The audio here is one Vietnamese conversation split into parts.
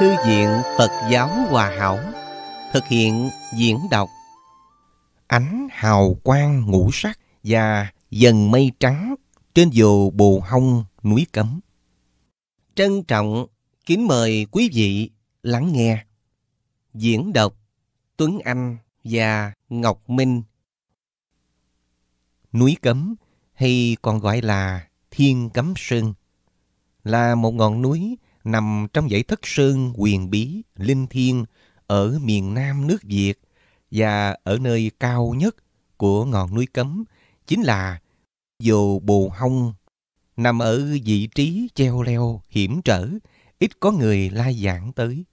Thư viện Phật giáo Hòa Hảo Thực hiện diễn đọc Ánh hào quang ngũ sắc và dần mây trắng trên dù bồ hông núi cấm. Trân trọng kính mời quý vị lắng nghe diễn đọc Tuấn Anh và Ngọc Minh. Núi Cấm hay còn gọi là Thiên Cấm Sơn là một ngọn núi nằm trong dãy thất sơn quyền bí, linh thiên ở miền nam nước Việt và ở nơi cao nhất của ngọn núi cấm chính là Dồ Bồ Hông, nằm ở vị trí treo leo hiểm trở, ít có người lai giảng tới.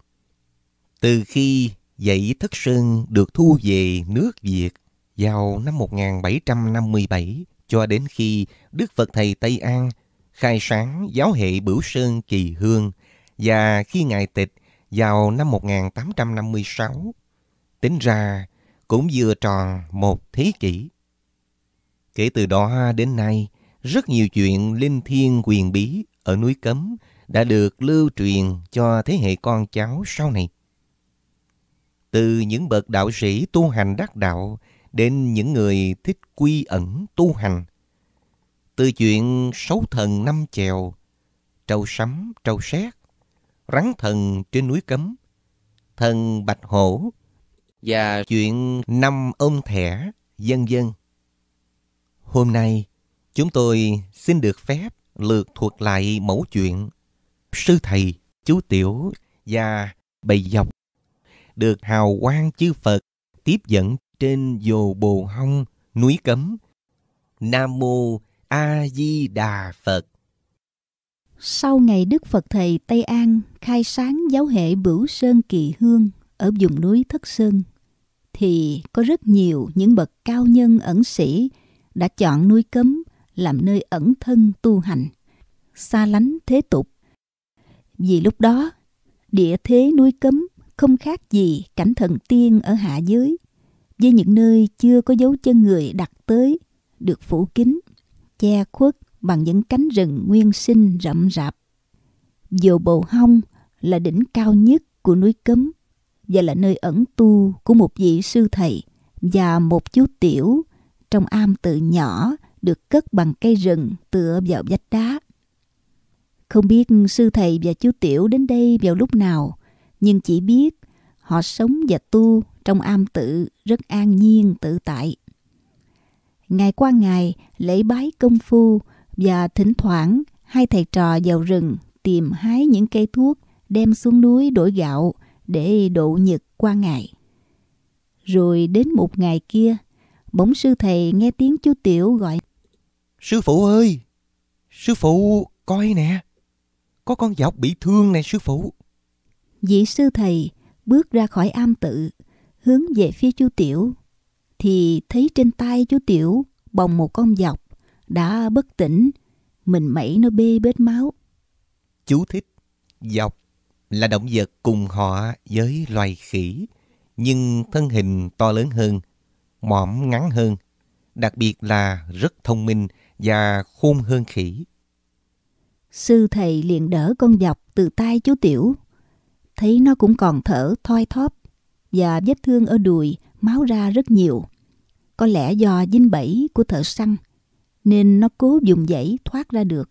Từ khi dãy Thất Sơn được thu về nước Việt vào năm 1757 cho đến khi Đức Phật Thầy Tây An khai sáng giáo hệ Bửu Sơn Kỳ Hương và khi Ngài tịch vào năm 1856. Tính ra cũng vừa tròn một thế kỷ. Kể từ đó đến nay, rất nhiều chuyện linh thiêng quyền bí ở núi Cấm đã được lưu truyền cho thế hệ con cháu sau này. Từ những bậc đạo sĩ tu hành đắc đạo đến những người thích quy ẩn tu hành. Từ chuyện sáu thần năm chèo, trâu sắm, trâu xét rắn thần trên núi cấm, thần bạch hổ và chuyện năm ông thẻ, dân dân. Hôm nay, chúng tôi xin được phép lượt thuật lại mẫu chuyện Sư Thầy, Chú Tiểu và Bầy Dọc được hào quang chư Phật tiếp dẫn trên dồ bồ hông núi cấm. Nam mô A Di Đà Phật. Sau ngày Đức Phật Thầy Tây An khai sáng giáo hệ Bửu Sơn Kỳ Hương ở vùng núi Thất Sơn, thì có rất nhiều những bậc cao nhân ẩn sĩ đã chọn núi cấm làm nơi ẩn thân tu hành, xa lánh thế tục. Vì lúc đó, địa thế núi cấm không khác gì cảnh thần tiên ở hạ giới, với những nơi chưa có dấu chân người đặt tới, được phủ kín, che khuất bằng những cánh rừng nguyên sinh rậm rạp. Dồ Bồ hông là đỉnh cao nhất của núi Cấm và là nơi ẩn tu của một vị sư thầy và một chú tiểu trong am tự nhỏ được cất bằng cây rừng tựa vào vách đá. Không biết sư thầy và chú tiểu đến đây vào lúc nào, nhưng chỉ biết họ sống và tu trong am tự rất an nhiên tự tại. Ngày qua ngày, lễ bái công phu và thỉnh thoảng hai thầy trò vào rừng tìm hái những cây thuốc đem xuống núi đổi gạo để độ nhật qua ngày. Rồi đến một ngày kia, bỗng sư thầy nghe tiếng chú Tiểu gọi Sư phụ ơi! Sư phụ coi nè! Có con dọc bị thương nè sư phụ! Vị sư thầy bước ra khỏi am tự, hướng về phía chú Tiểu. Thì thấy trên tay chú Tiểu bồng một con dọc đã bất tỉnh, mình mẩy nó bê bết máu. Chú thích, dọc là động vật cùng họ với loài khỉ, nhưng thân hình to lớn hơn, mõm ngắn hơn, đặc biệt là rất thông minh và khôn hơn khỉ. Sư thầy liền đỡ con dọc từ tay chú Tiểu. Thấy nó cũng còn thở thoi thóp và vết thương ở đùi máu ra rất nhiều. Có lẽ do dính bẫy của thợ săn nên nó cố dùng dãy thoát ra được.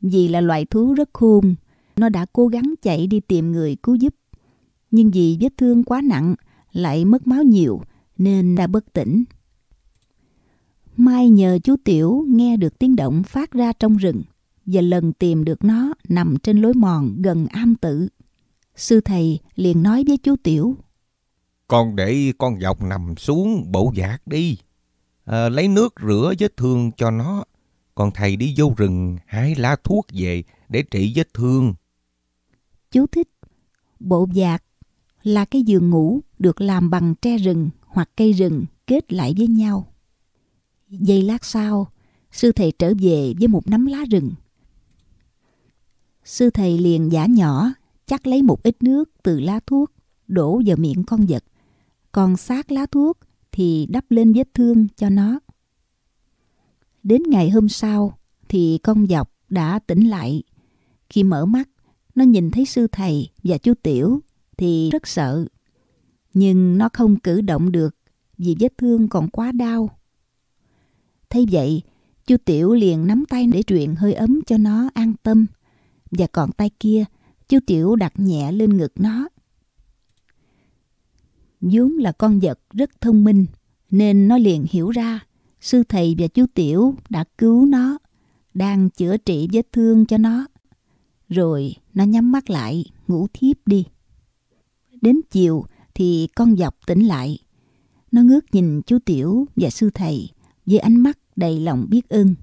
Vì là loài thú rất khôn, nó đã cố gắng chạy đi tìm người cứu giúp. Nhưng vì vết thương quá nặng, lại mất máu nhiều nên đã bất tỉnh. Mai nhờ chú Tiểu nghe được tiếng động phát ra trong rừng và lần tìm được nó nằm trên lối mòn gần am tự. Sư thầy liền nói với chú Tiểu. Con để con dọc nằm xuống bổ giác đi à, lấy nước rửa vết thương cho nó. Còn thầy đi vô rừng hái lá thuốc về để trị vết thương. Chú thích Bộ dạc là cái giường ngủ được làm bằng tre rừng hoặc cây rừng kết lại với nhau. Giây lát sau, sư thầy trở về với một nắm lá rừng. Sư thầy liền giả nhỏ, chắc lấy một ít nước từ lá thuốc, đổ vào miệng con vật. Còn xác lá thuốc thì đắp lên vết thương cho nó. Đến ngày hôm sau thì con dọc đã tỉnh lại. Khi mở mắt, nó nhìn thấy sư thầy và chú Tiểu thì rất sợ. Nhưng nó không cử động được vì vết thương còn quá đau. Thấy vậy, chú Tiểu liền nắm tay để truyền hơi ấm cho nó an tâm. Và còn tay kia, chú Tiểu đặt nhẹ lên ngực nó vốn là con vật rất thông minh, nên nó liền hiểu ra sư thầy và chú Tiểu đã cứu nó, đang chữa trị vết thương cho nó. Rồi nó nhắm mắt lại, ngủ thiếp đi. Đến chiều thì con dọc tỉnh lại. Nó ngước nhìn chú Tiểu và sư thầy với ánh mắt đầy lòng biết ơn.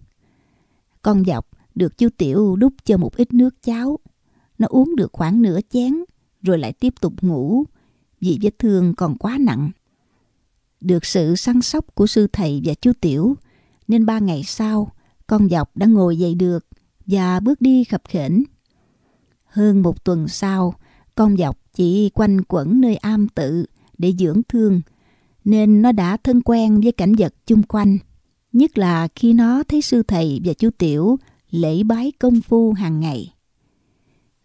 Con dọc được chú Tiểu đút cho một ít nước cháo. Nó uống được khoảng nửa chén rồi lại tiếp tục ngủ vì vết thương còn quá nặng. Được sự săn sóc của sư thầy và chú Tiểu, nên ba ngày sau, con dọc đã ngồi dậy được và bước đi khập khểnh. Hơn một tuần sau, con dọc chỉ quanh quẩn nơi am tự để dưỡng thương, nên nó đã thân quen với cảnh vật chung quanh, nhất là khi nó thấy sư thầy và chú Tiểu lễ bái công phu hàng ngày.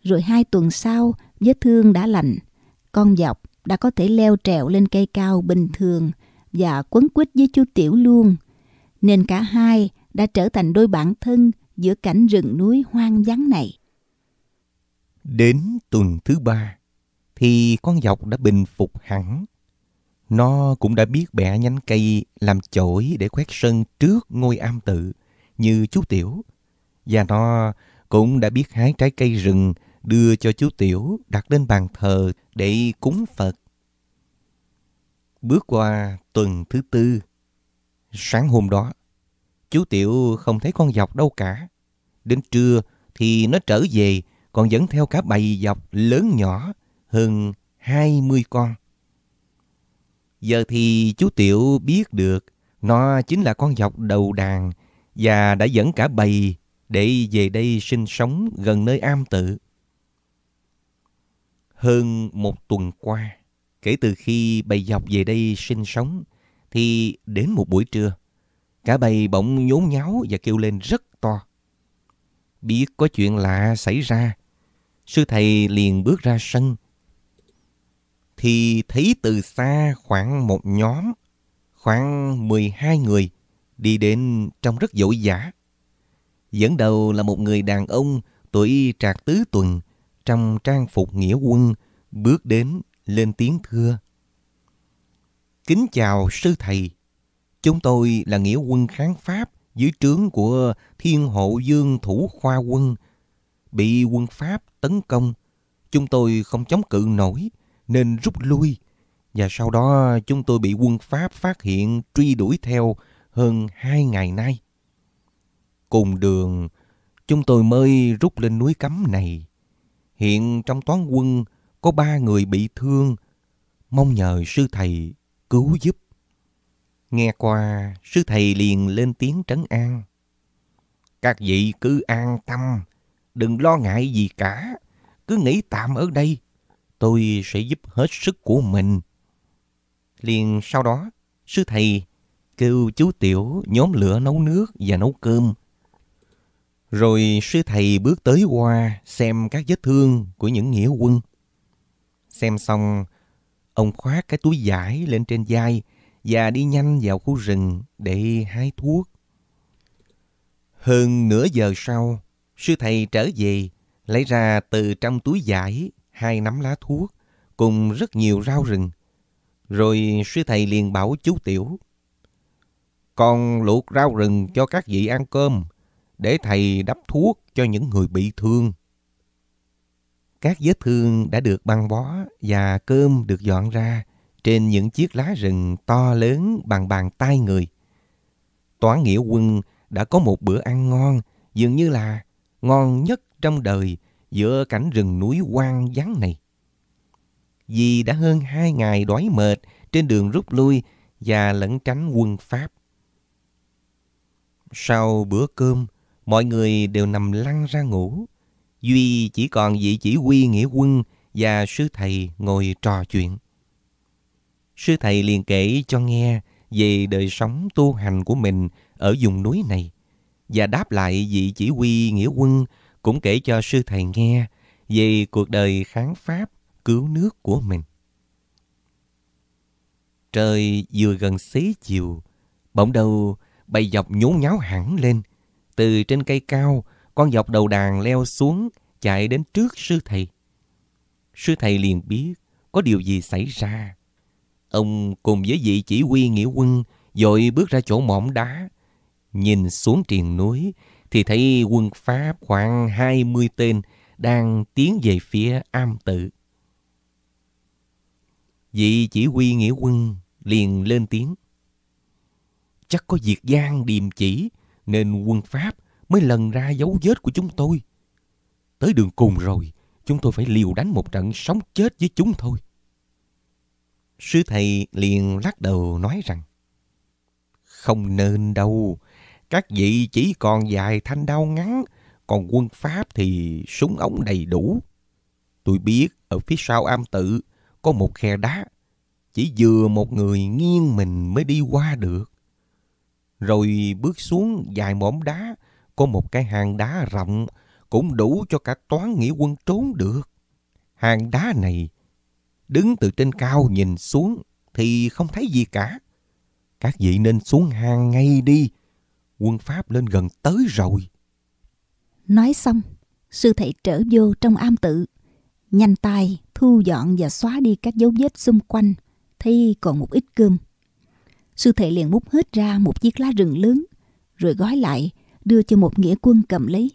Rồi hai tuần sau, vết thương đã lành, con dọc đã có thể leo trèo lên cây cao bình thường và quấn quýt với chú Tiểu luôn. Nên cả hai đã trở thành đôi bạn thân giữa cảnh rừng núi hoang vắng này. Đến tuần thứ ba thì con dọc đã bình phục hẳn. Nó cũng đã biết bẻ nhánh cây làm chổi để quét sân trước ngôi am tự như chú Tiểu. Và nó cũng đã biết hái trái cây rừng đưa cho chú Tiểu đặt lên bàn thờ để cúng Phật. Bước qua tuần thứ tư, sáng hôm đó, chú Tiểu không thấy con dọc đâu cả. Đến trưa thì nó trở về còn dẫn theo cả bầy dọc lớn nhỏ hơn 20 con. Giờ thì chú Tiểu biết được nó chính là con dọc đầu đàn và đã dẫn cả bầy để về đây sinh sống gần nơi am tự. Hơn một tuần qua, kể từ khi bầy dọc về đây sinh sống, thì đến một buổi trưa, cả bầy bỗng nhốn nháo và kêu lên rất to. Biết có chuyện lạ xảy ra, sư thầy liền bước ra sân. Thì thấy từ xa khoảng một nhóm, khoảng 12 người, đi đến trong rất dội dã. Dẫn đầu là một người đàn ông tuổi trạc tứ tuần, trong trang phục nghĩa quân, bước đến lên tiếng thưa. Kính chào sư thầy, chúng tôi là nghĩa quân kháng Pháp dưới trướng của Thiên Hộ Dương Thủ Khoa Quân. Bị quân Pháp tấn công, chúng tôi không chống cự nổi nên rút lui. Và sau đó chúng tôi bị quân Pháp phát hiện truy đuổi theo hơn hai ngày nay. Cùng đường, chúng tôi mới rút lên núi cấm này. Hiện trong toán quân có ba người bị thương, mong nhờ sư thầy cứu giúp. Nghe qua, sư thầy liền lên tiếng trấn an. Các vị cứ an tâm, đừng lo ngại gì cả, cứ nghỉ tạm ở đây, tôi sẽ giúp hết sức của mình. Liền sau đó, sư thầy kêu chú Tiểu nhóm lửa nấu nước và nấu cơm. Rồi sư thầy bước tới qua xem các vết thương của những nghĩa quân. Xem xong, ông khoác cái túi vải lên trên vai và đi nhanh vào khu rừng để hái thuốc. Hơn nửa giờ sau, sư thầy trở về, lấy ra từ trong túi vải hai nắm lá thuốc cùng rất nhiều rau rừng. Rồi sư thầy liền bảo chú Tiểu. Con luộc rau rừng cho các vị ăn cơm để thầy đắp thuốc cho những người bị thương. Các vết thương đã được băng bó và cơm được dọn ra trên những chiếc lá rừng to lớn bằng bàn tay người. Toán Nghĩa Quân đã có một bữa ăn ngon, dường như là ngon nhất trong đời giữa cảnh rừng núi quang vắng này. Vì đã hơn hai ngày đói mệt trên đường rút lui và lẩn tránh quân Pháp. Sau bữa cơm, mọi người đều nằm lăn ra ngủ. Duy chỉ còn vị chỉ huy nghĩa quân và sư thầy ngồi trò chuyện. Sư thầy liền kể cho nghe về đời sống tu hành của mình ở vùng núi này và đáp lại vị chỉ huy nghĩa quân cũng kể cho sư thầy nghe về cuộc đời kháng pháp cứu nước của mình. Trời vừa gần xế chiều, bỗng đầu bầy dọc nhốn nháo hẳn lên – từ trên cây cao, con dọc đầu đàn leo xuống, chạy đến trước sư thầy. Sư thầy liền biết có điều gì xảy ra. Ông cùng với vị chỉ huy nghĩa quân dội bước ra chỗ mỏm đá. Nhìn xuống triền núi thì thấy quân Pháp khoảng 20 tên đang tiến về phía am tự. Vị chỉ huy nghĩa quân liền lên tiếng. Chắc có việc gian điềm chỉ nên quân Pháp mới lần ra dấu vết của chúng tôi. Tới đường cùng rồi, chúng tôi phải liều đánh một trận sống chết với chúng thôi. Sư thầy liền lắc đầu nói rằng, Không nên đâu, các vị chỉ còn dài thanh đao ngắn, còn quân Pháp thì súng ống đầy đủ. Tôi biết ở phía sau am tự có một khe đá, chỉ vừa một người nghiêng mình mới đi qua được. Rồi bước xuống dài mỏm đá, có một cái hang đá rộng, cũng đủ cho cả toán nghĩa quân trốn được. Hang đá này, đứng từ trên cao nhìn xuống thì không thấy gì cả. Các vị nên xuống hang ngay đi, quân Pháp lên gần tới rồi. Nói xong, sư thầy trở vô trong am tự, nhanh tay thu dọn và xóa đi các dấu vết xung quanh, thì còn một ít cơm. Sư thầy liền múc hết ra một chiếc lá rừng lớn, rồi gói lại, đưa cho một nghĩa quân cầm lấy.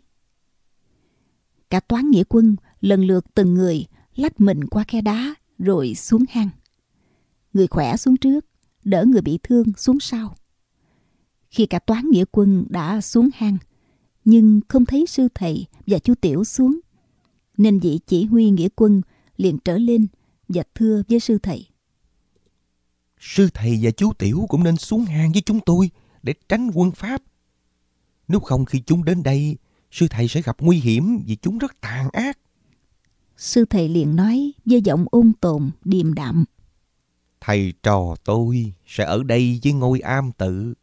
Cả toán nghĩa quân lần lượt từng người lách mình qua khe đá rồi xuống hang. Người khỏe xuống trước, đỡ người bị thương xuống sau. Khi cả toán nghĩa quân đã xuống hang, nhưng không thấy sư thầy và chú Tiểu xuống, nên vị chỉ huy nghĩa quân liền trở lên và thưa với sư thầy sư thầy và chú Tiểu cũng nên xuống hang với chúng tôi để tránh quân Pháp. Nếu không khi chúng đến đây, sư thầy sẽ gặp nguy hiểm vì chúng rất tàn ác. Sư thầy liền nói với giọng ôn tồn, điềm đạm. Thầy trò tôi sẽ ở đây với ngôi am tự.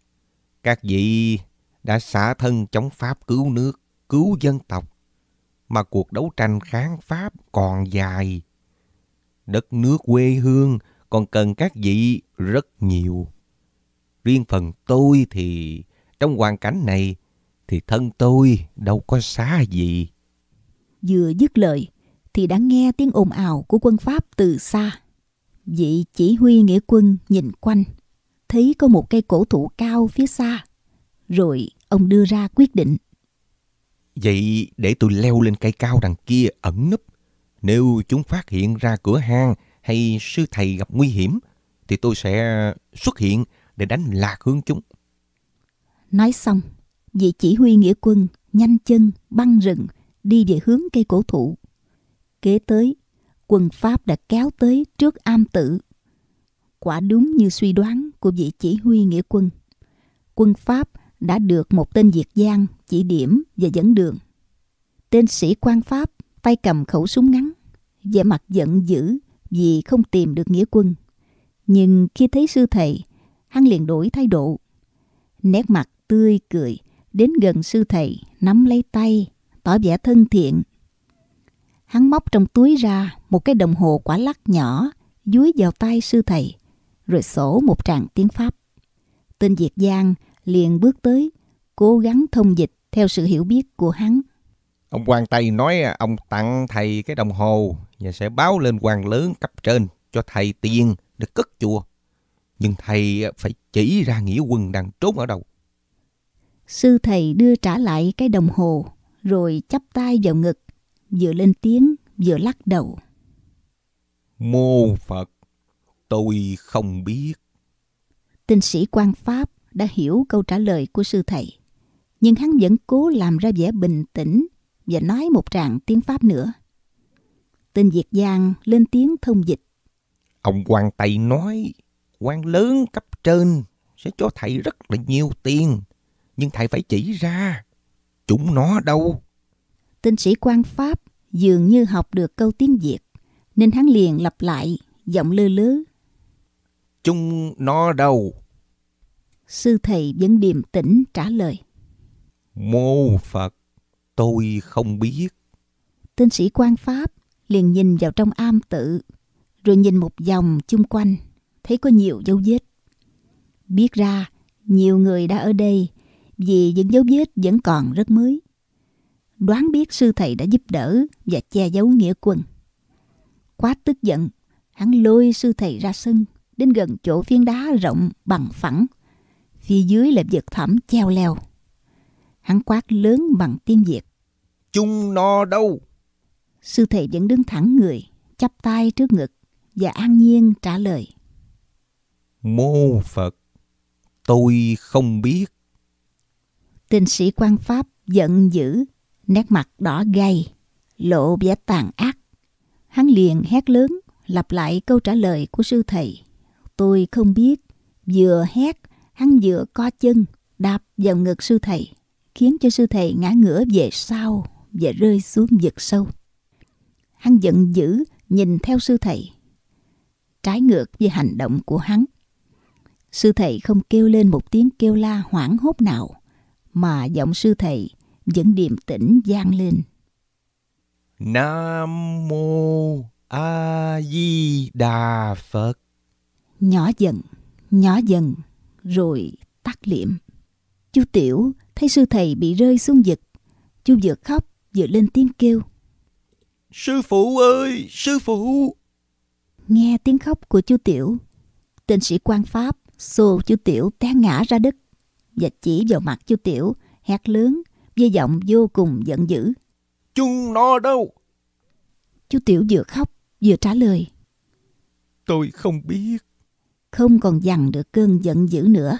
Các vị đã xả thân chống Pháp cứu nước, cứu dân tộc. Mà cuộc đấu tranh kháng Pháp còn dài. Đất nước quê hương còn cần các vị rất nhiều. Riêng phần tôi thì trong hoàn cảnh này thì thân tôi đâu có xá gì. Vừa dứt lời thì đã nghe tiếng ồn ào của quân Pháp từ xa. Vị chỉ huy nghĩa quân nhìn quanh, thấy có một cây cổ thụ cao phía xa. Rồi ông đưa ra quyết định. Vậy để tôi leo lên cây cao đằng kia ẩn núp. Nếu chúng phát hiện ra cửa hang hay sư thầy gặp nguy hiểm thì tôi sẽ xuất hiện để đánh lạc hướng chúng. Nói xong, vị chỉ huy nghĩa quân nhanh chân băng rừng đi về hướng cây cổ thụ. Kế tới, quân Pháp đã kéo tới trước am tự. Quả đúng như suy đoán của vị chỉ huy nghĩa quân. Quân Pháp đã được một tên Việt Giang chỉ điểm và dẫn đường. Tên sĩ quan Pháp tay cầm khẩu súng ngắn, vẻ mặt giận dữ vì không tìm được nghĩa quân. Nhưng khi thấy sư thầy, hắn liền đổi thái độ. Nét mặt tươi cười, đến gần sư thầy, nắm lấy tay, tỏ vẻ thân thiện. Hắn móc trong túi ra một cái đồng hồ quả lắc nhỏ, dúi vào tay sư thầy, rồi sổ một tràng tiếng Pháp. Tên Diệt Giang liền bước tới, cố gắng thông dịch theo sự hiểu biết của hắn. Ông quan Tây nói ông tặng thầy cái đồng hồ và sẽ báo lên quan lớn cấp trên cho thầy tiền để cất chùa. Nhưng thầy phải chỉ ra nghĩa quân đang trốn ở đâu. Sư thầy đưa trả lại cái đồng hồ, rồi chắp tay vào ngực, vừa lên tiếng, vừa lắc đầu. Mô Phật, tôi không biết. Tinh sĩ quan Pháp đã hiểu câu trả lời của sư thầy, nhưng hắn vẫn cố làm ra vẻ bình tĩnh và nói một tràng tiếng Pháp nữa. Tên Việt Giang lên tiếng thông dịch. Ông quan Tây nói, quan lớn cấp trên sẽ cho thầy rất là nhiều tiền, nhưng thầy phải chỉ ra chúng nó đâu. Tên sĩ quan Pháp dường như học được câu tiếng Việt, nên hắn liền lặp lại, giọng lư lứ. Chúng nó đâu? Sư thầy vẫn điềm tĩnh trả lời. Mô Phật, tôi không biết. Tên sĩ quan Pháp liền nhìn vào trong am tự, rồi nhìn một vòng chung quanh, thấy có nhiều dấu vết. Biết ra, nhiều người đã ở đây, vì những dấu vết vẫn còn rất mới. Đoán biết sư thầy đã giúp đỡ và che giấu nghĩa quân. Quá tức giận, hắn lôi sư thầy ra sân, đến gần chỗ phiến đá rộng bằng phẳng. Phía dưới là vực thẳm treo leo. Hắn quát lớn bằng tiếng Việt. "Chung no đâu? Sư thầy vẫn đứng thẳng người, chắp tay trước ngực và an nhiên trả lời. Mô Phật, tôi không biết. Tên sĩ quan Pháp giận dữ, nét mặt đỏ gay, lộ vẻ tàn ác. Hắn liền hét lớn, lặp lại câu trả lời của sư thầy. Tôi không biết, vừa hét, hắn vừa co chân, đạp vào ngực sư thầy, khiến cho sư thầy ngã ngửa về sau và rơi xuống vực sâu. Hắn giận dữ nhìn theo sư thầy. Trái ngược với hành động của hắn. Sư thầy không kêu lên một tiếng kêu la hoảng hốt nào, mà giọng sư thầy vẫn điềm tĩnh vang lên. Nam mô A Di Đà Phật. Nhỏ dần, nhỏ dần rồi tắt liệm. Chú Tiểu thấy sư thầy bị rơi xuống vực, chú vừa khóc vừa lên tiếng kêu. Sư phụ ơi, sư phụ! Nghe tiếng khóc của chú Tiểu, tên sĩ quan Pháp xô chú Tiểu té ngã ra đất và chỉ vào mặt chú Tiểu, hét lớn với giọng vô cùng giận dữ. Chúng nó đâu? Chú Tiểu vừa khóc vừa trả lời. Tôi không biết. Không còn dằn được cơn giận dữ nữa.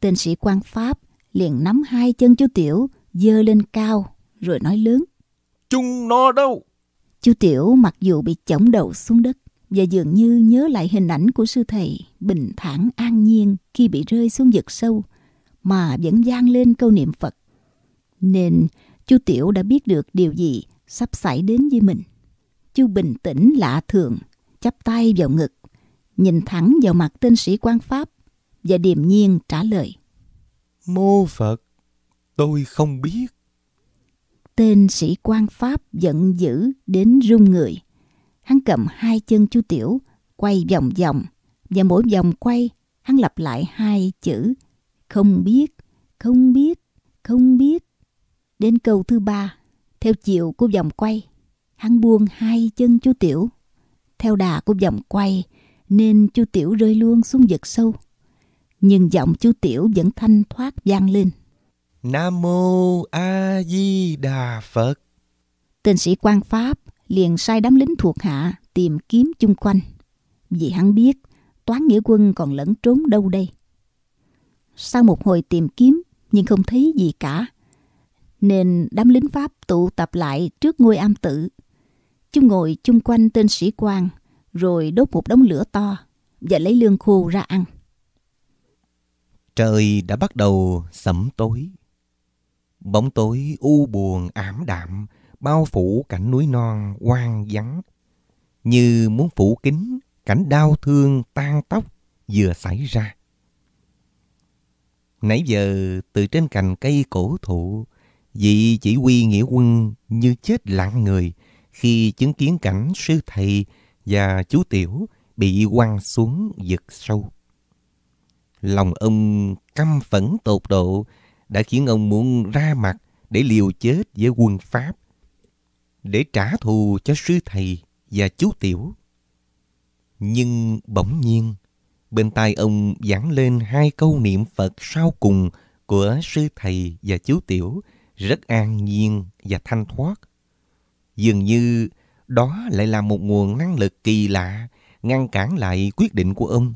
Tên sĩ quan Pháp liền nắm hai chân chú Tiểu dơ lên cao rồi nói lớn. Chúng nó đâu? Chú Tiểu mặc dù bị chổng đầu xuống đất và dường như nhớ lại hình ảnh của sư thầy bình thản an nhiên khi bị rơi xuống vực sâu mà vẫn vang lên câu niệm Phật. Nên chú Tiểu đã biết được điều gì sắp xảy đến với mình. Chú bình tĩnh lạ thường, chắp tay vào ngực, nhìn thẳng vào mặt tên sĩ quan Pháp và điềm nhiên trả lời. Mô Phật, tôi không biết tên sĩ quan Pháp giận dữ đến run người. Hắn cầm hai chân chú Tiểu, quay vòng vòng, và mỗi vòng quay, hắn lặp lại hai chữ không biết, không biết, không biết. Đến câu thứ ba, theo chiều của vòng quay, hắn buông hai chân chú Tiểu. Theo đà của vòng quay, nên chú Tiểu rơi luôn xuống vực sâu. Nhưng giọng chú Tiểu vẫn thanh thoát vang lên. Nam Mô A Di Đà Phật. Tên sĩ quan Pháp liền sai đám lính thuộc hạ tìm kiếm chung quanh. Vì hắn biết toán nghĩa quân còn lẫn trốn đâu đây. Sau một hồi tìm kiếm nhưng không thấy gì cả. Nên đám lính Pháp tụ tập lại trước ngôi am tự. Chúng ngồi chung quanh tên sĩ quan rồi đốt một đống lửa to và lấy lương khô ra ăn. Trời đã bắt đầu sẩm tối. Bóng tối u buồn ảm đạm, bao phủ cảnh núi non hoang vắng. Như muốn phủ kín cảnh đau thương tan tóc vừa xảy ra. Nãy giờ từ trên cành cây cổ thụ, vị chỉ huy nghĩa quân như chết lặng người khi chứng kiến cảnh sư thầy và chú tiểu bị quăng xuống vực sâu. Lòng ông căm phẫn tột độ đã khiến ông muốn ra mặt để liều chết với quân Pháp, để trả thù cho sư thầy và chú Tiểu. Nhưng bỗng nhiên, bên tai ông giảng lên hai câu niệm Phật sau cùng của sư thầy và chú Tiểu rất an nhiên và thanh thoát. Dường như đó lại là một nguồn năng lực kỳ lạ ngăn cản lại quyết định của ông.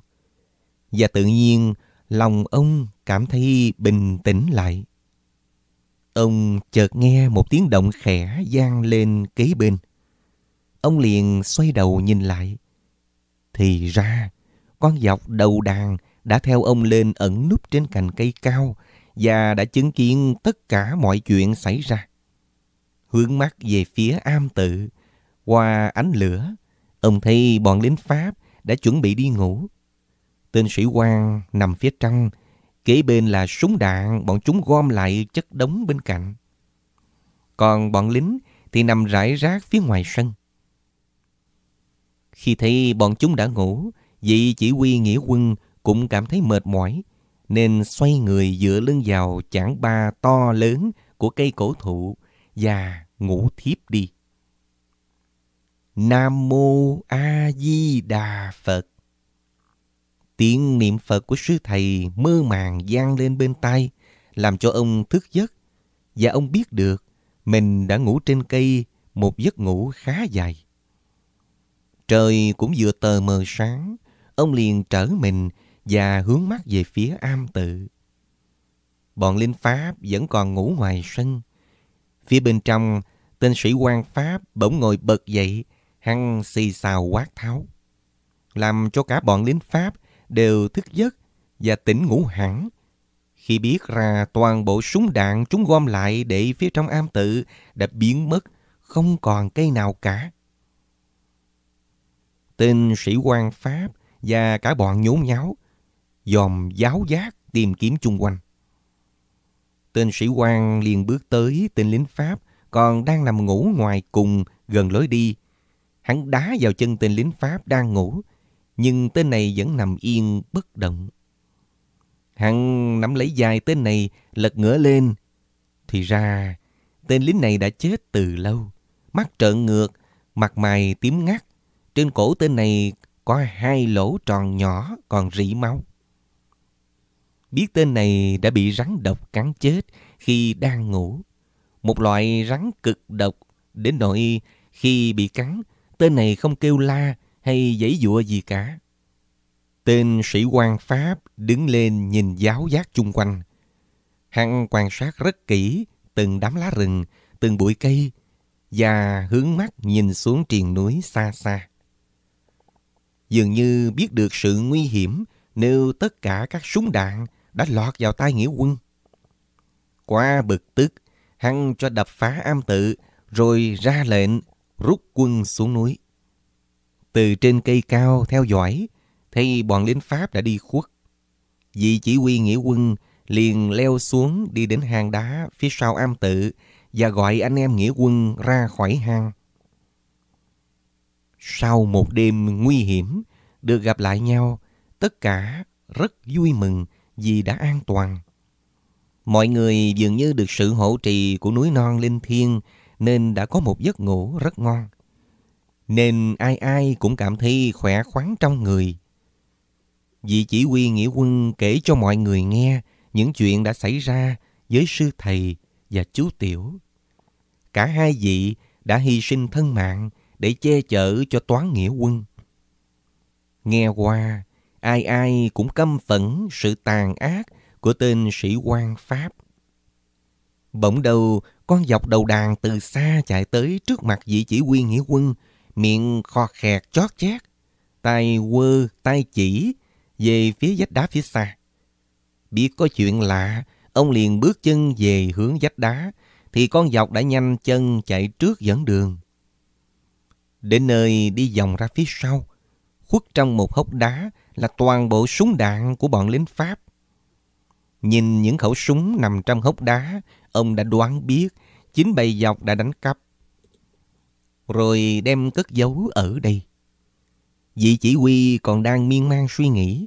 Và tự nhiên, lòng ông cảm thấy bình tĩnh lại. Ông chợt nghe một tiếng động khẽ vang lên kế bên. Ông liền xoay đầu nhìn lại. Thì ra, con dọc đầu đàn đã theo ông lên ẩn núp trên cành cây cao và đã chứng kiến tất cả mọi chuyện xảy ra. Hướng mắt về phía am tự, qua ánh lửa, ông thấy bọn lính Pháp đã chuẩn bị đi ngủ. Tên sĩ quan nằm phía trong, kế bên là súng đạn bọn chúng gom lại chất đống bên cạnh. Còn bọn lính thì nằm rải rác phía ngoài sân. Khi thấy bọn chúng đã ngủ, vị chỉ huy nghĩa quân cũng cảm thấy mệt mỏi, nên xoay người dựa lưng vào chảng ba to lớn của cây cổ thụ và ngủ thiếp đi. Nam Mô A Di Đà Phật Tiếng niệm Phật của sư thầy mơ màng vang lên bên tai, làm cho ông thức giấc. Và ông biết được mình đã ngủ trên cây một giấc ngủ khá dài. Trời cũng vừa tờ mờ sáng, ông liền trở mình và hướng mắt về phía am tự. Bọn linh Pháp vẫn còn ngủ ngoài sân. Phía bên trong, tên sĩ quan Pháp bỗng ngồi bật dậy, hăng xì xào quát tháo. Làm cho cả bọn lính Pháp đều thức giấc và tỉnh ngủ hẳn. Khi biết ra toàn bộ súng đạn chúng gom lại để phía trong am tự đã biến mất, không còn cây nào cả. Tên sĩ quan Pháp và cả bọn nhốn nháo, dòm giáo giác tìm kiếm chung quanh. Tên sĩ quan liền bước tới tên lính Pháp còn đang nằm ngủ ngoài cùng gần lối đi. Hắn đá vào chân tên lính Pháp đang ngủ, nhưng tên này vẫn nằm yên bất động. Hắn nắm lấy dài tên này, lật ngửa lên. Thì ra, tên lính này đã chết từ lâu. Mắt trợn ngược, mặt mày tím ngắt. Trên cổ tên này có hai lỗ tròn nhỏ còn rỉ máu. Biết tên này đã bị rắn độc cắn chết khi đang ngủ. Một loại rắn cực độc, đến nỗi khi bị cắn, tên này không kêu la hay giấy dụa gì cả. Tên sĩ quan Pháp đứng lên nhìn giáo giác chung quanh. Hắn quan sát rất kỹ từng đám lá rừng, từng bụi cây và hướng mắt nhìn xuống triền núi xa xa. Dường như biết được sự nguy hiểm nếu tất cả các súng đạn đã lọt vào tay nghĩa quân. Quá bực tức, hắn cho đập phá am tự rồi ra lệnh rút quân xuống núi từ trên cây cao theo dõi, thấy bọn lính Pháp đã đi khuất. Vị chỉ huy nghĩa quân liền leo xuống đi đến hang đá phía sau am tự và gọi anh em nghĩa quân ra khỏi hang. Sau một đêm nguy hiểm, được gặp lại nhau, tất cả rất vui mừng vì đã an toàn. Mọi người dường như được sự hỗ trì của núi non linh thiêng nên đã có một giấc ngủ rất ngon nên ai ai cũng cảm thấy khỏe khoắn trong người. Vị chỉ huy nghĩa quân kể cho mọi người nghe những chuyện đã xảy ra với sư thầy và chú Tiểu. Cả hai vị đã hy sinh thân mạng để che chở cho toán nghĩa quân. Nghe qua, ai ai cũng căm phẫn sự tàn ác của tên sĩ quan Pháp. Bỗng đầu, con dọc đầu đàn từ xa chạy tới trước mặt vị chỉ huy nghĩa quân, miệng kho khẹt chót chát, tay quơ, tay chỉ về phía vách đá phía xa. Biết có chuyện lạ, ông liền bước chân về hướng vách đá, thì con dọc đã nhanh chân chạy trước dẫn đường. Đến nơi đi vòng ra phía sau, khuất trong một hốc đá là toàn bộ súng đạn của bọn lính Pháp. Nhìn những khẩu súng nằm trong hốc đá, ông đã đoán biết chính bầy dọc đã đánh cắp rồi đem cất giấu ở đây. Vị chỉ huy còn đang miên man suy nghĩ,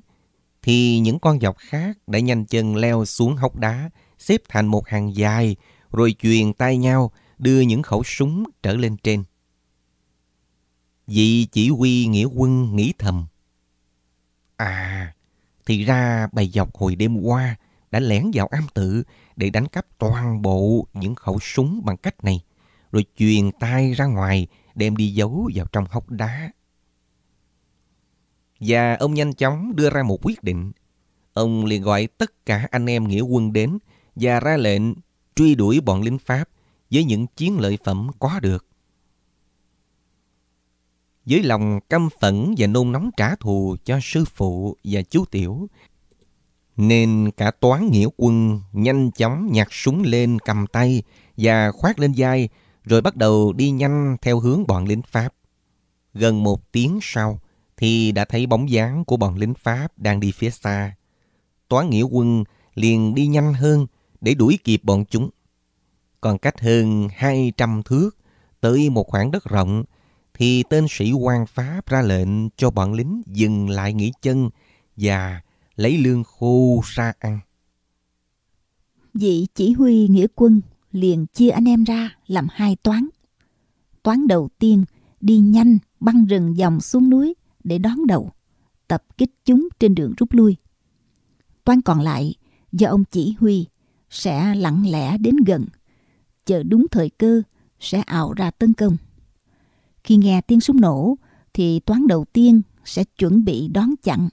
thì những con dọc khác đã nhanh chân leo xuống hốc đá, xếp thành một hàng dài, rồi truyền tay nhau đưa những khẩu súng trở lên trên. Vị chỉ huy nghĩa quân nghĩ thầm. À, thì ra bầy dọc hồi đêm qua đã lẻn vào am tự để đánh cắp toàn bộ những khẩu súng bằng cách này rồi truyền tay ra ngoài, đem đi giấu vào trong hốc đá. Và ông nhanh chóng đưa ra một quyết định. Ông liền gọi tất cả anh em nghĩa quân đến và ra lệnh truy đuổi bọn lính Pháp với những chiến lợi phẩm có được. Dưới lòng căm phẫn và nôn nóng trả thù cho sư phụ và chú tiểu, nên cả toán nghĩa quân nhanh chóng nhặt súng lên cầm tay và khoát lên vai rồi bắt đầu đi nhanh theo hướng bọn lính Pháp. Gần một tiếng sau thì đã thấy bóng dáng của bọn lính Pháp đang đi phía xa. Toán nghĩa quân liền đi nhanh hơn để đuổi kịp bọn chúng. Còn cách hơn 200 thước tới một khoảng đất rộng thì tên sĩ quan Pháp ra lệnh cho bọn lính dừng lại nghỉ chân và lấy lương khô ra ăn. Vị chỉ huy nghĩa quân liền chia anh em ra làm hai toán. Toán đầu tiên đi nhanh băng rừng dòng xuống núi để đón đầu, tập kích chúng trên đường rút lui. Toán còn lại do ông chỉ huy sẽ lặng lẽ đến gần, chờ đúng thời cơ sẽ ảo ra tấn công. Khi nghe tiếng súng nổ thì toán đầu tiên sẽ chuẩn bị đón chặn.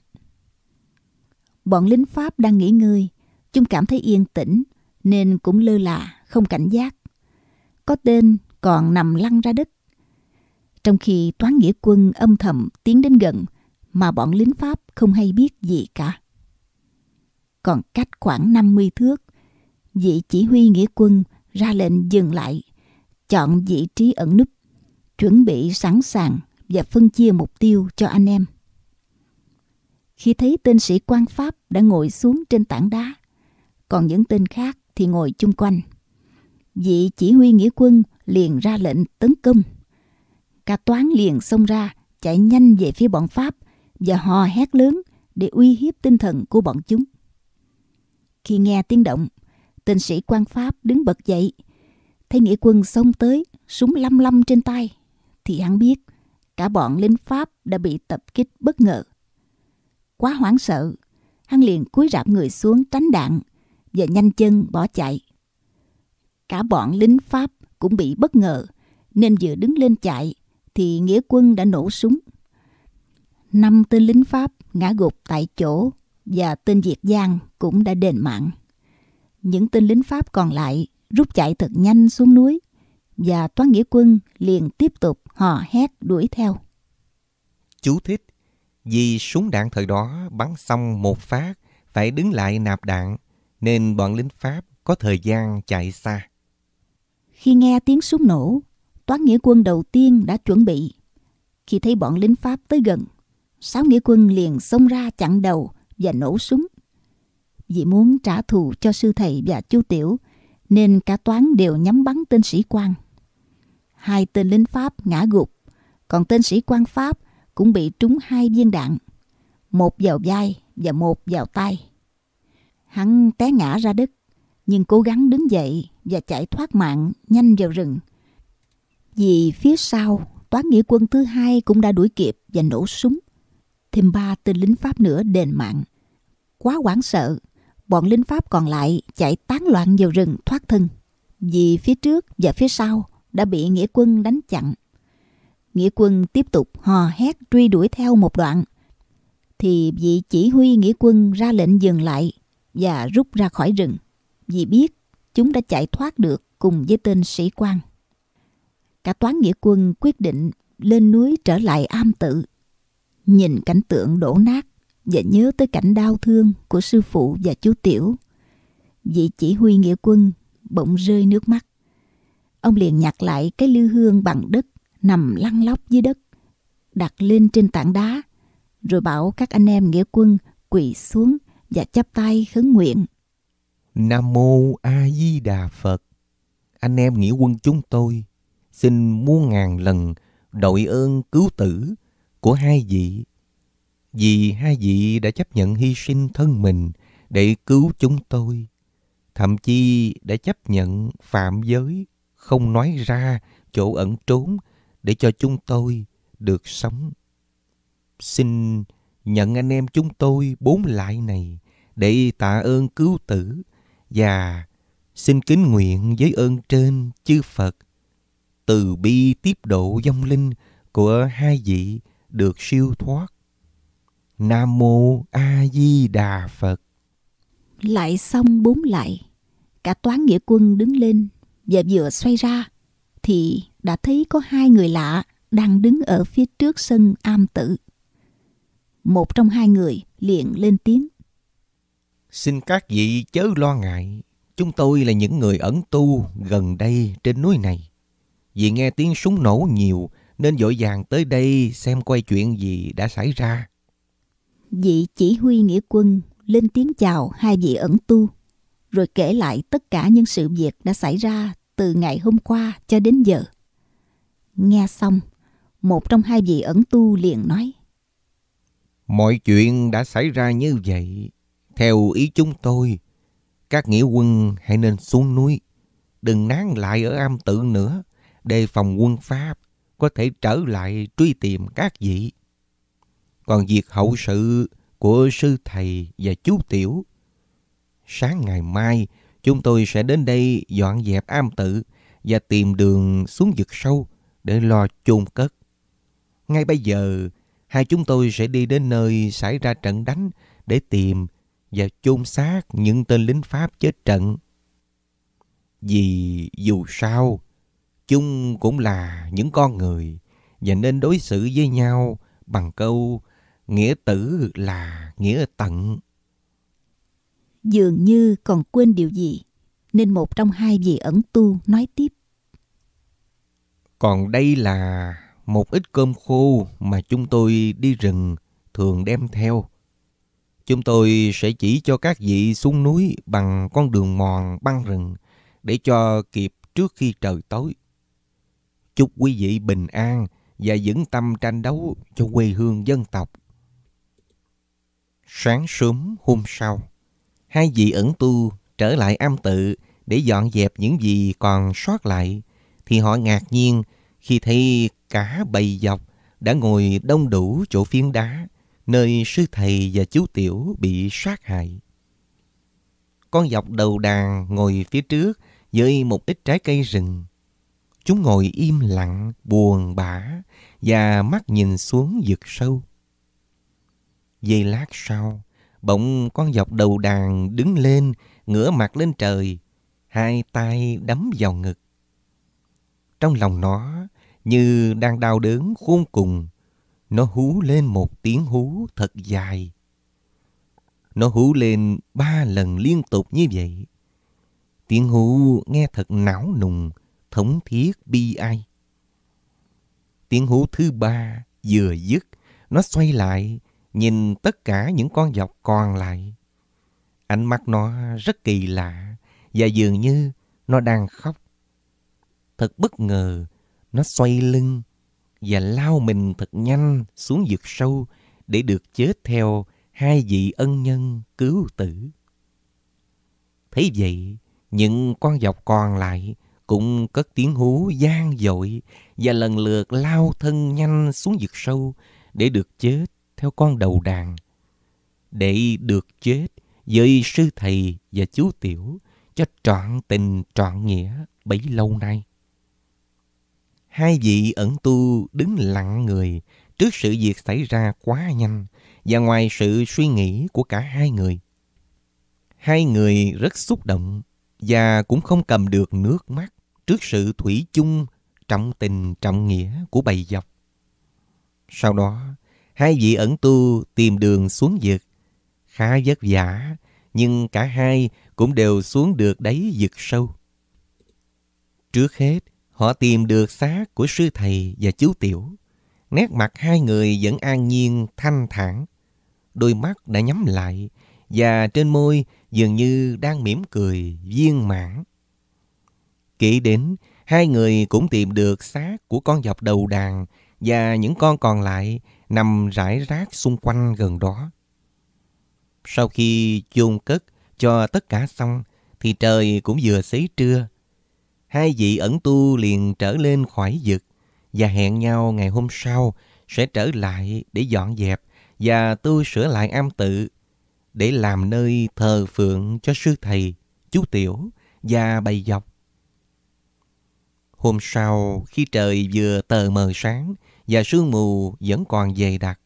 Bọn lính Pháp đang nghỉ ngơi, chúng cảm thấy yên tĩnh nên cũng lơ là không cảnh giác. Có tên còn nằm lăn ra đất. Trong khi toán nghĩa quân âm thầm tiến đến gần mà bọn lính Pháp không hay biết gì cả. Còn cách khoảng 50 thước, vị chỉ huy nghĩa quân ra lệnh dừng lại, chọn vị trí ẩn núp, chuẩn bị sẵn sàng và phân chia mục tiêu cho anh em. Khi thấy tên sĩ quan Pháp đã ngồi xuống trên tảng đá, còn những tên khác thì ngồi chung quanh vị chỉ huy nghĩa quân liền ra lệnh tấn công. Cả toán liền xông ra, chạy nhanh về phía bọn Pháp và hò hét lớn để uy hiếp tinh thần của bọn chúng. Khi nghe tiếng động, tên sĩ quan Pháp đứng bật dậy. Thấy nghĩa quân xông tới, súng lăm lăm trên tay, thì hắn biết cả bọn lính Pháp đã bị tập kích bất ngờ. Quá hoảng sợ, hắn liền cúi rạp người xuống tránh đạn và nhanh chân bỏ chạy. Cả bọn lính Pháp cũng bị bất ngờ, nên vừa đứng lên chạy thì nghĩa quân đã nổ súng. Năm tên lính Pháp ngã gục tại chỗ và tên Việt Giang cũng đã đền mạng. Những tên lính Pháp còn lại rút chạy thật nhanh xuống núi và toán nghĩa quân liền tiếp tục hò hét đuổi theo. Chú thích Vì súng đạn thời đó bắn xong một phát phải đứng lại nạp đạn nên bọn lính Pháp có thời gian chạy xa. Khi nghe tiếng súng nổ, toán nghĩa quân đầu tiên đã chuẩn bị. Khi thấy bọn lính Pháp tới gần, sáu nghĩa quân liền xông ra chặn đầu và nổ súng. Vì muốn trả thù cho sư thầy và chú tiểu, nên cả toán đều nhắm bắn tên sĩ quan. Hai tên lính Pháp ngã gục, còn tên sĩ quan Pháp cũng bị trúng hai viên đạn, một vào vai và một vào tay. Hắn té ngã ra đất nhưng cố gắng đứng dậy và chạy thoát mạng nhanh vào rừng. Vì phía sau, toán nghĩa quân thứ hai cũng đã đuổi kịp và nổ súng. Thêm ba tên lính Pháp nữa đền mạng. Quá hoảng sợ, bọn lính Pháp còn lại chạy tán loạn vào rừng thoát thân. Vì phía trước và phía sau đã bị nghĩa quân đánh chặn. Nghĩa quân tiếp tục hò hét truy đuổi theo một đoạn. Thì vị chỉ huy nghĩa quân ra lệnh dừng lại và rút ra khỏi rừng vì biết chúng đã chạy thoát được cùng với tên sĩ quan. Cả toán nghĩa quân quyết định lên núi trở lại am tự. Nhìn cảnh tượng đổ nát và nhớ tới cảnh đau thương của sư phụ và chú Tiểu. Vị chỉ huy nghĩa quân bỗng rơi nước mắt. Ông liền nhặt lại cái lư hương bằng đất nằm lăn lóc dưới đất, đặt lên trên tảng đá, rồi bảo các anh em nghĩa quân quỳ xuống và chắp tay khấn nguyện. Nam Mô A Di Đà Phật Anh em nghĩa quân chúng tôi Xin muôn ngàn lần đội ơn cứu tử của hai vị Vì hai vị đã chấp nhận hy sinh thân mình để cứu chúng tôi Thậm chí đã chấp nhận phạm giới không nói ra chỗ ẩn trốn để cho chúng tôi được sống. Xin nhận anh em chúng tôi bốn lại này để tạ ơn cứu tử và xin kính nguyện với ơn trên chư Phật từ bi tiếp độ vong linh của hai vị được siêu thoát. Nam mô A Di Đà Phật. Lại xong bốn lại, cả toán nghĩa quân đứng lên và vừa xoay ra thì đã thấy có hai người lạ đang đứng ở phía trước sân am tự. Một trong hai người liền lên tiếng. Xin các vị chớ lo ngại, chúng tôi là những người ẩn tu gần đây trên núi này. Vì nghe tiếng súng nổ nhiều nên vội vàng tới đây xem quay chuyện gì đã xảy ra. Vị chỉ huy nghĩa quân lên tiếng chào hai vị ẩn tu, rồi kể lại tất cả những sự việc đã xảy ra từ ngày hôm qua cho đến giờ. Nghe xong, một trong hai vị ẩn tu liền nói. Mọi chuyện đã xảy ra như vậy theo ý chúng tôi, các nghĩa quân hãy nên xuống núi, đừng nán lại ở am tự nữa, đề phòng quân Pháp có thể trở lại truy tìm các vị. Còn việc hậu sự của sư thầy và chú tiểu, sáng ngày mai chúng tôi sẽ đến đây dọn dẹp am tự và tìm đường xuống vực sâu để lo chôn cất. Ngay bây giờ, hai chúng tôi sẽ đi đến nơi xảy ra trận đánh để tìm và chôn xác những tên lính Pháp chết trận. Vì dù sao, chung cũng là những con người và nên đối xử với nhau bằng câu nghĩa tử là nghĩa tận. Dường như còn quên điều gì, nên một trong hai vị ẩn tu nói tiếp. Còn đây là một ít cơm khô mà chúng tôi đi rừng thường đem theo Chúng tôi sẽ chỉ cho các vị xuống núi bằng con đường mòn băng rừng để cho kịp trước khi trời tối. Chúc quý vị bình an và vững tâm tranh đấu cho quê hương dân tộc. Sáng sớm hôm sau, hai vị ẩn tu trở lại am tự để dọn dẹp những gì còn sót lại, thì họ ngạc nhiên khi thấy cả bầy dọc đã ngồi đông đủ chỗ phiến đá, nơi sư thầy và chú Tiểu bị sát hại. Con dọc đầu đàn ngồi phía trước với một ít trái cây rừng. Chúng ngồi im lặng, buồn bã và mắt nhìn xuống vực sâu. Giây lát sau, bỗng con dọc đầu đàn đứng lên, ngửa mặt lên trời, hai tay đấm vào ngực. Trong lòng nó như đang đau đớn khôn cùng, nó hú lên một tiếng hú thật dài. Nó hú lên ba lần liên tục như vậy. Tiếng hú nghe thật não nùng, thống thiết bi ai. Tiếng hú thứ ba vừa dứt, nó xoay lại, nhìn tất cả những con dọc còn lại. Ánh mắt nó rất kỳ lạ và dường như nó đang khóc. Thật bất ngờ, nó xoay lưng, và lao mình thật nhanh xuống vực sâu để được chết theo hai vị ân nhân cứu tử. Thấy vậy, những con dọc còn lại cũng cất tiếng hú gian dội và lần lượt lao thân nhanh xuống vực sâu để được chết theo con đầu đàn. Để được chết với sư thầy và chú tiểu cho trọn tình trọn nghĩa bấy lâu nay. Hai vị ẩn tu đứng lặng người trước sự việc xảy ra quá nhanh và ngoài sự suy nghĩ của cả hai người. Hai người rất xúc động và cũng không cầm được nước mắt trước sự thủy chung trọng tình trọng nghĩa của bầy dọc. Sau đó, hai vị ẩn tu tìm đường xuống vực. Khá vất vả, nhưng cả hai cũng đều xuống được đáy vực sâu. Trước hết, Họ tìm được xác của sư thầy và chú tiểu. Nét mặt hai người vẫn an nhiên, thanh thản. Đôi mắt đã nhắm lại và trên môi dường như đang mỉm cười, viên mãn. Kỹ đến, hai người cũng tìm được xác của con dọc đầu đàn và những con còn lại nằm rải rác xung quanh gần đó. Sau khi chôn cất cho tất cả xong thì trời cũng vừa xế trưa hai vị ẩn tu liền trở lên khỏi vực và hẹn nhau ngày hôm sau sẽ trở lại để dọn dẹp và tu sửa lại am tự để làm nơi thờ phượng cho sư thầy, chú tiểu và bầy dọc. Hôm sau, khi trời vừa tờ mờ sáng và sương mù vẫn còn dày đặc,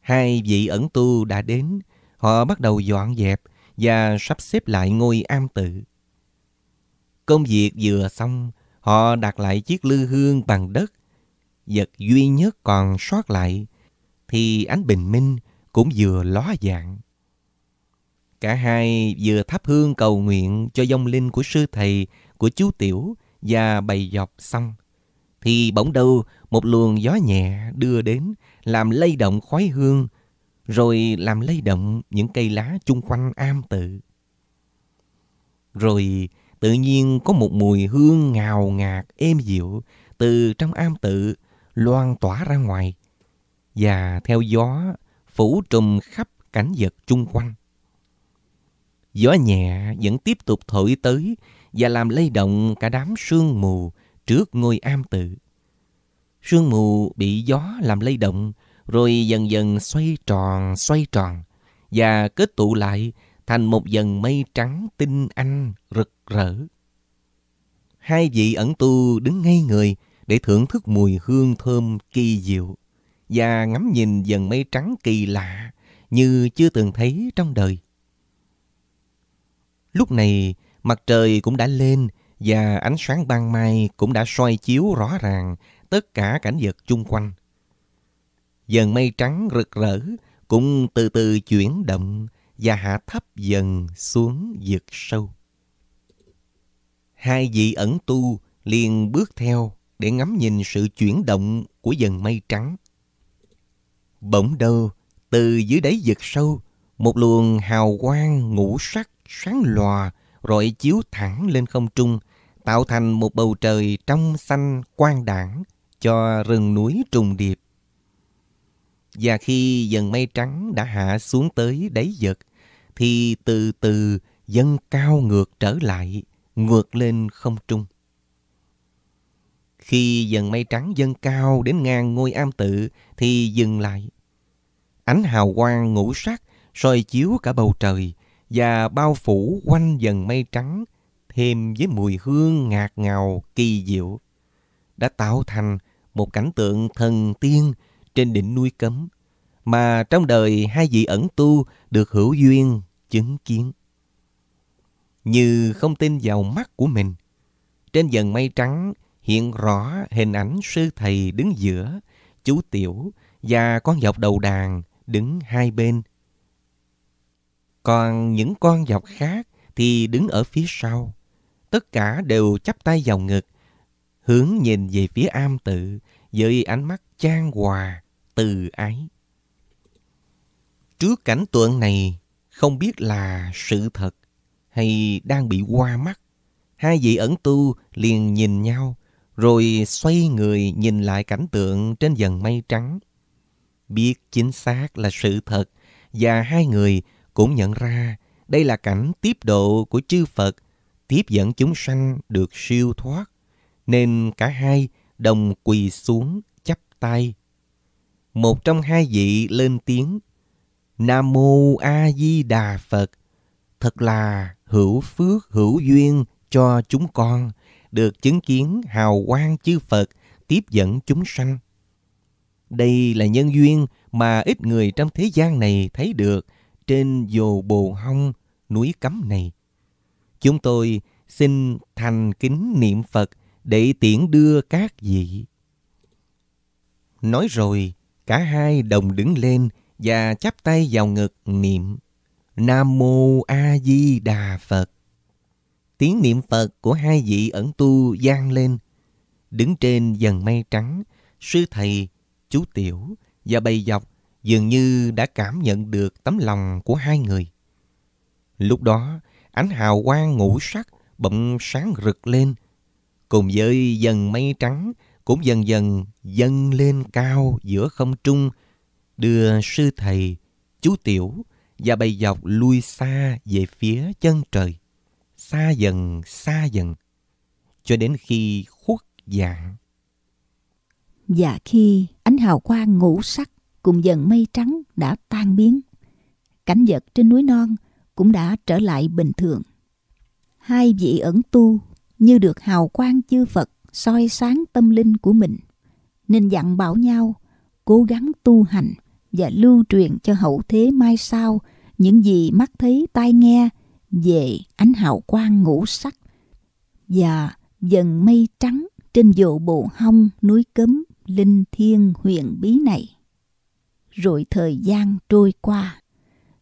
hai vị ẩn tu đã đến, họ bắt đầu dọn dẹp và sắp xếp lại ngôi am tự. Công việc vừa xong, họ đặt lại chiếc lư hương bằng đất. Vật duy nhất còn sót lại, thì ánh bình minh cũng vừa ló dạng. Cả hai vừa thắp hương cầu nguyện cho dòng linh của sư thầy, của chú Tiểu và bày dọc xong. Thì bỗng đâu một luồng gió nhẹ đưa đến làm lay động khói hương, rồi làm lay động những cây lá chung quanh am tự. Rồi tự nhiên có một mùi hương ngào ngạt êm dịu từ trong am tự loan tỏa ra ngoài và theo gió phủ trùm khắp cảnh vật chung quanh. Gió nhẹ vẫn tiếp tục thổi tới và làm lay động cả đám sương mù trước ngôi am tự. Sương mù bị gió làm lay động rồi dần dần xoay tròn xoay tròn và kết tụ lại thành một dần mây trắng tinh anh rực rỡ. Hai vị ẩn tu đứng ngay người để thưởng thức mùi hương thơm kỳ diệu và ngắm nhìn dần mây trắng kỳ lạ như chưa từng thấy trong đời. Lúc này, mặt trời cũng đã lên và ánh sáng ban mai cũng đã soi chiếu rõ ràng tất cả cảnh vật chung quanh. Dần mây trắng rực rỡ cũng từ từ chuyển động và hạ thấp dần xuống vực sâu. Hai vị ẩn tu liền bước theo để ngắm nhìn sự chuyển động của dần mây trắng. Bỗng đâu, từ dưới đáy vực sâu, một luồng hào quang ngũ sắc sáng lòa rọi chiếu thẳng lên không trung, tạo thành một bầu trời trong xanh quang đảng cho rừng núi trùng điệp. Và khi dần mây trắng đã hạ xuống tới đáy vực, thì từ từ dâng cao ngược trở lại, ngược lên không trung. Khi dần mây trắng dâng cao đến ngang ngôi am tự thì dừng lại. Ánh hào quang ngũ sắc soi chiếu cả bầu trời và bao phủ quanh dần mây trắng thêm với mùi hương ngạt ngào kỳ diệu đã tạo thành một cảnh tượng thần tiên trên đỉnh núi cấm mà trong đời hai vị ẩn tu được hữu duyên chứng kiến. Như không tin vào mắt của mình, trên dần mây trắng hiện rõ hình ảnh sư thầy đứng giữa, chú tiểu và con dọc đầu đàn đứng hai bên. Còn những con dọc khác thì đứng ở phía sau. Tất cả đều chắp tay vào ngực, hướng nhìn về phía am tự với ánh mắt trang hòa, từ ái. Trước cảnh tượng này, không biết là sự thật hay đang bị qua mắt. Hai vị ẩn tu liền nhìn nhau, rồi xoay người nhìn lại cảnh tượng trên dần mây trắng. Biết chính xác là sự thật, và hai người cũng nhận ra đây là cảnh tiếp độ của chư Phật, tiếp dẫn chúng sanh được siêu thoát, nên cả hai đồng quỳ xuống chắp tay. Một trong hai vị lên tiếng Nam Mô A Di Đà Phật. Thật là hữu phước hữu duyên cho chúng con được chứng kiến hào quang chư Phật tiếp dẫn chúng sanh. Đây là nhân duyên mà ít người trong thế gian này thấy được trên dồ bồ hông núi cấm này. Chúng tôi xin thành kính niệm Phật để tiễn đưa các vị. Nói rồi, cả hai đồng đứng lên và chắp tay vào ngực niệm Nam Mô A Di Đà Phật. Tiếng niệm Phật của hai vị ẩn tu vang lên. Đứng trên dần mây trắng, sư thầy, chú Tiểu và bầy dọc dường như đã cảm nhận được tấm lòng của hai người. Lúc đó, ánh hào quang ngũ sắc bỗng sáng rực lên, cùng với dần mây trắng cũng dần dần dâng lên cao giữa không trung đưa sư thầy, chú tiểu và bầy dọc lui xa về phía chân trời, xa dần, xa dần, cho đến khi khuất dạng. Và khi ánh hào quang ngũ sắc cùng dần mây trắng đã tan biến, cảnh vật trên núi non cũng đã trở lại bình thường. Hai vị ẩn tu như được hào quang chư Phật soi sáng tâm linh của mình, nên dặn bảo nhau cố gắng tu hành và lưu truyền cho hậu thế mai sau những gì mắt thấy tai nghe về ánh hào quang ngũ sắc và dần mây trắng trên dộ bộ hông núi cấm linh thiêng huyền bí này. Rồi thời gian trôi qua,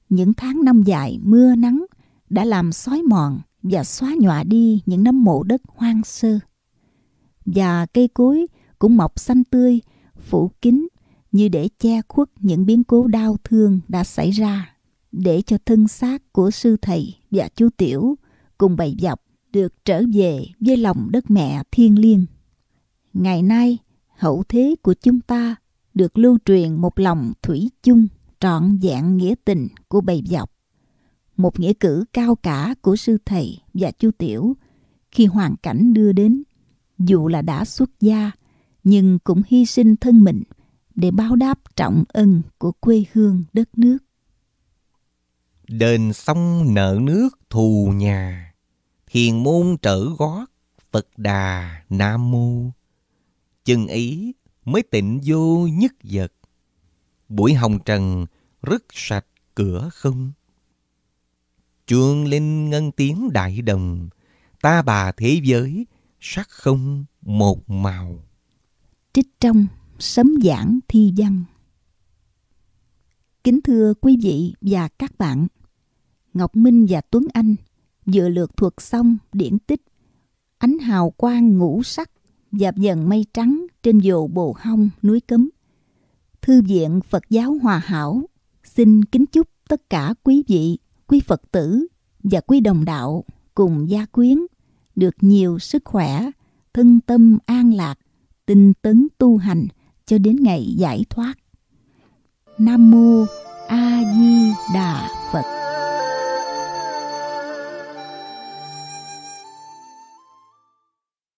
những tháng năm dài mưa nắng đã làm xói mòn và xóa nhòa đi những nấm mộ đất hoang sơ. Và cây cối cũng mọc xanh tươi, phủ kín như để che khuất những biến cố đau thương đã xảy ra, để cho thân xác của sư thầy và chú Tiểu cùng bầy dọc được trở về với lòng đất mẹ thiên liêng. Ngày nay, hậu thế của chúng ta được lưu truyền một lòng thủy chung trọn vẹn nghĩa tình của bầy dọc. Một nghĩa cử cao cả của sư thầy và chú Tiểu khi hoàn cảnh đưa đến, dù là đã xuất gia, nhưng cũng hy sinh thân mình để báo đáp trọng ân của quê hương đất nước. Đền sông nợ nước thù nhà, thiền môn trở gót, Phật đà Nam Mô. Chân ý mới tịnh vô nhất vật, buổi hồng trần rứt sạch cửa không. Chuông linh ngân tiếng đại đồng, ta bà thế giới sắc không một màu. Trích trong sấm giảng thi văn. Kính thưa quý vị và các bạn, Ngọc Minh và Tuấn Anh vừa lượt thuật xong điển tích Ánh hào quang ngũ sắc dạp dần mây trắng trên dồ bồ hông núi cấm. Thư viện Phật giáo Hòa Hảo xin kính chúc tất cả quý vị, quý Phật tử và quý đồng đạo cùng gia quyến được nhiều sức khỏe, thân tâm an lạc, tinh tấn tu hành – cho đến ngày giải thoát. Nam mô A Di Đà